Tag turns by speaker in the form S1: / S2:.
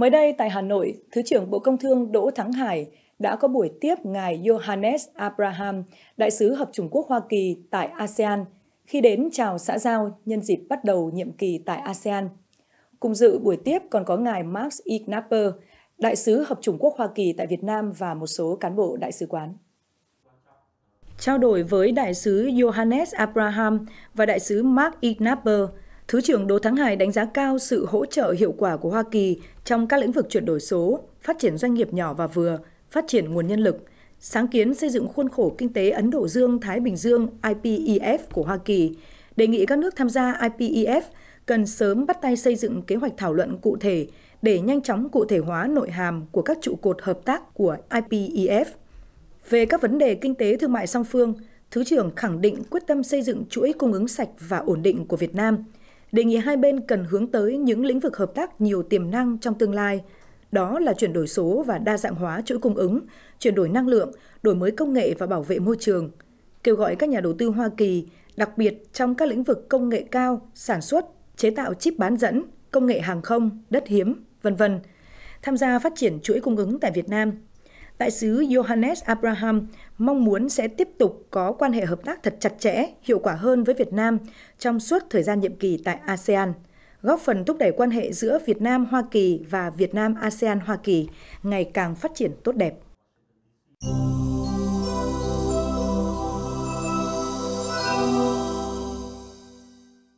S1: Mới đây tại Hà Nội, Thứ trưởng Bộ Công Thương Đỗ Thắng Hải đã có buổi tiếp ngài Johannes Abraham, đại sứ hợp Trung Quốc Hoa Kỳ tại ASEAN, khi đến chào xã giao nhân dịp bắt đầu nhiệm kỳ tại ASEAN. Cùng dự buổi tiếp còn có ngài Max Ignapper, đại sứ hợp Trung Quốc Hoa Kỳ tại Việt Nam và một số cán bộ đại sứ quán. Trao đổi với đại sứ Johannes Abraham và đại sứ Mark Ignapper, Thứ trưởng Đỗ Thắng Hải đánh giá cao sự hỗ trợ hiệu quả của Hoa Kỳ trong các lĩnh vực chuyển đổi số, phát triển doanh nghiệp nhỏ và vừa, phát triển nguồn nhân lực, sáng kiến xây dựng khuôn khổ kinh tế Ấn Độ Dương-Thái Bình Dương IPEF của Hoa Kỳ, đề nghị các nước tham gia IPEF cần sớm bắt tay xây dựng kế hoạch thảo luận cụ thể để nhanh chóng cụ thể hóa nội hàm của các trụ cột hợp tác của IPEF. Về các vấn đề kinh tế thương mại song phương, Thứ trưởng khẳng định quyết tâm xây dựng chuỗi cung ứng sạch và ổn định của Việt Nam – đề nghị hai bên cần hướng tới những lĩnh vực hợp tác nhiều tiềm năng trong tương lai, đó là chuyển đổi số và đa dạng hóa chuỗi cung ứng, chuyển đổi năng lượng, đổi mới công nghệ và bảo vệ môi trường. Kêu gọi các nhà đầu tư Hoa Kỳ, đặc biệt trong các lĩnh vực công nghệ cao, sản xuất, chế tạo chip bán dẫn, công nghệ hàng không, đất hiếm, vân vân, tham gia phát triển chuỗi cung ứng tại Việt Nam Đại sứ Johannes Abraham mong muốn sẽ tiếp tục có quan hệ hợp tác thật chặt chẽ, hiệu quả hơn với Việt Nam trong suốt thời gian nhiệm kỳ tại ASEAN, góp phần thúc đẩy quan hệ giữa Việt Nam Hoa Kỳ và Việt Nam ASEAN Hoa Kỳ ngày càng phát triển tốt đẹp.